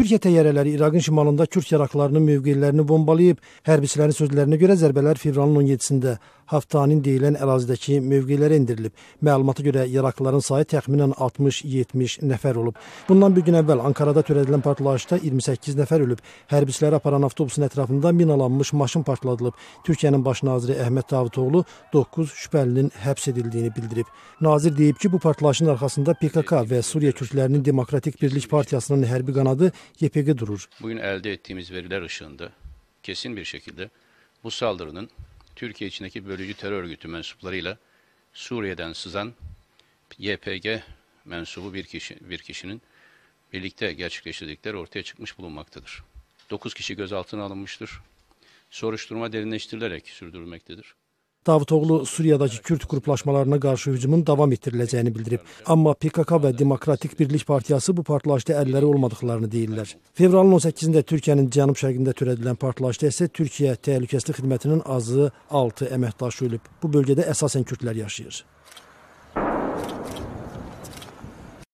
Türkiyə təyyarələri İraqın şimalında Kürd yaraqlarının mövqelərini bombalayıb. Hərbiçilərin sözlərinə görə zərbələr fevralın 17-də Haftanin deyilən ərazidəki mövqelərə endirilib. Məlumata görə yaraqlıların sayı təxminən 60-70 nəfər olub. Bundan bir gün əvvəl Ankarada törədilən partlayışda 28 nəfər ölüb. Hərbiçiləri aparan avtobusun ətrafında minalanmış maşın partladılıb. Türkiyənin baş naziri Əhməd Davutoğlu 9 şübhəlinin həbs edildiyini bildirib. Nazir deyib ki, bu partlayışın arxasında PKK və Suriya Türklərinin Demokratik Birlik Partiyasının hərbi qanadı YPG durur. Bugün əldə etdiyimiz verilər ışığında kesin bir şekilde bu saldırının Türkiye içindeki bölücü terör örgütü mensuplarıyla Suriye'den sızan YPG mensubu bir, kişi, bir kişinin birlikte gerçekleştirdikleri ortaya çıkmış bulunmaktadır. 9 kişi gözaltına alınmıştır. Soruşturma derinleştirilerek sürdürülmektedir. Davutoğlu Suriyadakı Kürd qruplaşmalarına qarşı hücumun davam etdiriləcəyini bildirib. Amma PKK və Demokratik Birlik Partiyası bu partlayışda əlləri olmadıqlarını deyirlər. Fevralın 18-də Türkiyənin cənub-şərqində törədilən partlayışda isə Türkiyə Təhlükəsizlik Xidmətinin azı 6 əməkdaşı ölüb. Bu bölgədə əsasən kürdlər yaşayır.